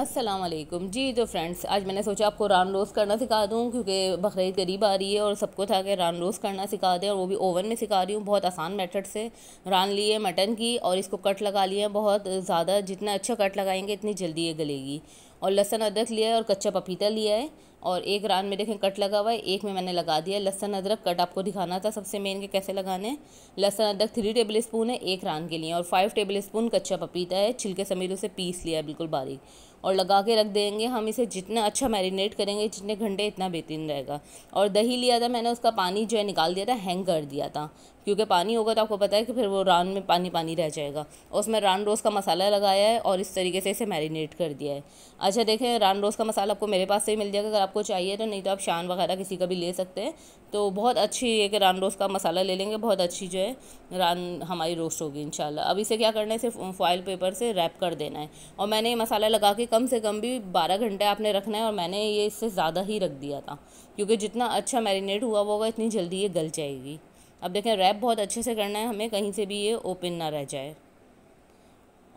असलम जी तो फ्रेंड्स आज मैंने सोचा आपको रान रोज़ करना सिखा दूँ क्योंकि बकरीद करीब आ रही है और सबको था कि रान रोज़ करना सिखा दें और वो भी ओवन में सिखा रही हूँ बहुत आसान मेथड से रान लिए मटन की और इसको कट लगा लिए बहुत ज़्यादा जितना अच्छा कट लगाएंगे इतनी जल्दी ये गलेगी और लहसुन अदरक लिया है और कच्चा पपीता लिया है और एक रान में देखें कट लगा हुआ है एक में मैंने लगा दिया लहसन अदरक कट आपको दिखाना था सबसे मेन के कैसे लगाने हैं लहसन अदरक थ्री टेबल स्पून है एक रान के लिए और फाइव टेबल स्पून कच्चा पपीता है छिलके समीर उसे पीस लिया है बिल्कुल बारीक और लगा के रख देंगे हम इसे जितना अच्छा मैरिनेट करेंगे जितने घंटे इतना बेहतरीन रहेगा और दही लिया था मैंने उसका पानी जो है निकाल दिया था हैंग कर दिया था क्योंकि पानी होगा तो आपको पता है कि फिर वो रान में पानी पानी रह जाएगा और उसमें रान रोज़ का मसाला लगाया है और इस तरीके से इसे मैरिनेट कर दिया है अच्छा देखें रान रोज़ का मसाला आपको मेरे पास से ही मिल जाएगा अगर आप आपको चाहिए तो नहीं तो आप शान वगैरह किसी का भी ले सकते हैं तो बहुत अच्छी एक रान रोस्ट का मसाला ले लेंगे बहुत अच्छी जो है रान हमारी रोस्ट होगी इन अब इसे क्या करना है सिर्फ फॉइल पेपर से रैप कर देना है और मैंने ये मसाला लगा के कम से कम भी बारह घंटे आपने रखना है और मैंने ये इससे ज़्यादा ही रख दिया था क्योंकि जितना अच्छा मैरिनेट हुआ होगा इतनी जल्दी ये गल जाएगी अब देखें रैप बहुत अच्छे से करना है हमें कहीं से भी ये ओपन ना रह जाए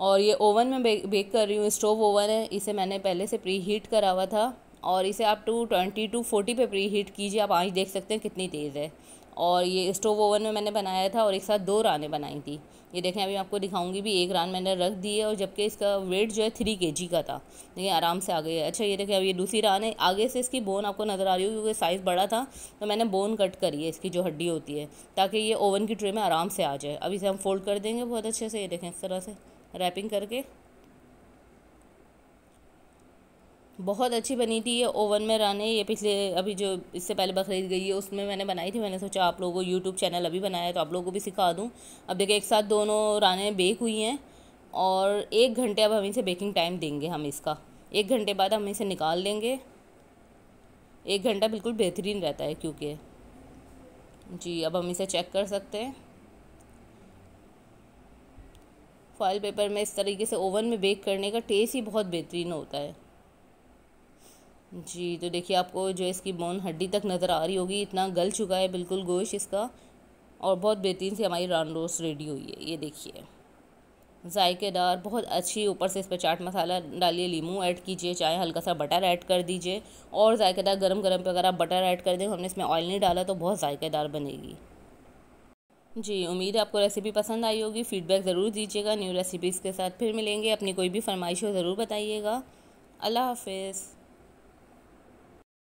और ये ओवन में बेक कर रही हूँ स्टोव ओवन है इसे मैंने पहले से प्री हीट करा हुआ था और इसे आप टू ट्वेंटी टू फोर्टी पे प्री हीट कीजिए आप आँच देख सकते हैं कितनी तेज़ है और ये स्टोव ओवन में मैंने बनाया था और एक साथ दो रानें बनाई थी ये देखें अभी मैं आपको दिखाऊंगी भी एक रान मैंने रख दी है और जबकि इसका वेट जो है थ्री के जी का था देखिए आराम से आ गई है अच्छा ये देखें अब ये दूसरी रान है आगे से इसकी बोन आपको नज़र आ रही होगी क्योंकि साइज़ बड़ा था तो मैंने बोन कट करी है इसकी जो हड्डी होती है ताकि ये ओवन की ट्रे में आराम से आ जाए अभी इसे हम फोल्ड कर देंगे बहुत अच्छे से ये देखें इस तरह से रैपिंग करके बहुत अच्छी बनी थी ये ओवन में रहने ये पिछले अभी जो इससे पहले बकरीद गई है उसमें मैंने बनाई थी मैंने सोचा आप लोगों को यूट्यूब चैनल अभी बनाया है तो आप लोगों को भी सिखा दूँ अब देखिए एक साथ दोनों रानें बेक हुई हैं और एक घंटे अब हम इसे बेकिंग टाइम देंगे हम इसका एक घंटे बाद हम इसे निकाल लेंगे एक घंटा बिल्कुल बेहतरीन रहता है क्योंकि जी अब हम इसे चेक कर सकते हैं फॉल पेपर में इस तरीके से ओवन में बेक करने का टेस्ट ही बहुत बेहतरीन होता है जी तो देखिए आपको जो इसकी बोन हड्डी तक नज़र आ रही होगी इतना गल चुका है बिल्कुल गोश्त इसका और बहुत बेहतरीन से हमारी रान रोस्ट रेडी हुई है ये देखिए जायकेदार बहुत अच्छी ऊपर से इस पर चाट मसाला डालिए लीमू ऐड कीजिए चाहे हल्का सा बटर ऐड कर दीजिए और जायकेदार गरम गरम पे अगर आप बटर ऐड कर दें हमने इसमें ऑयल नहीं डाला तो बहुत जायकेदार बनेगी जी उम्मीद है आपको रेसिपी पसंद आई होगी फीडबैक ज़रूर दीजिएगा न्यू रेसिपीज़ के साथ फिर मिलेंगे अपनी कोई भी फरमाइश हो ज़रूर बताइएगा अल्लाह हाफिज़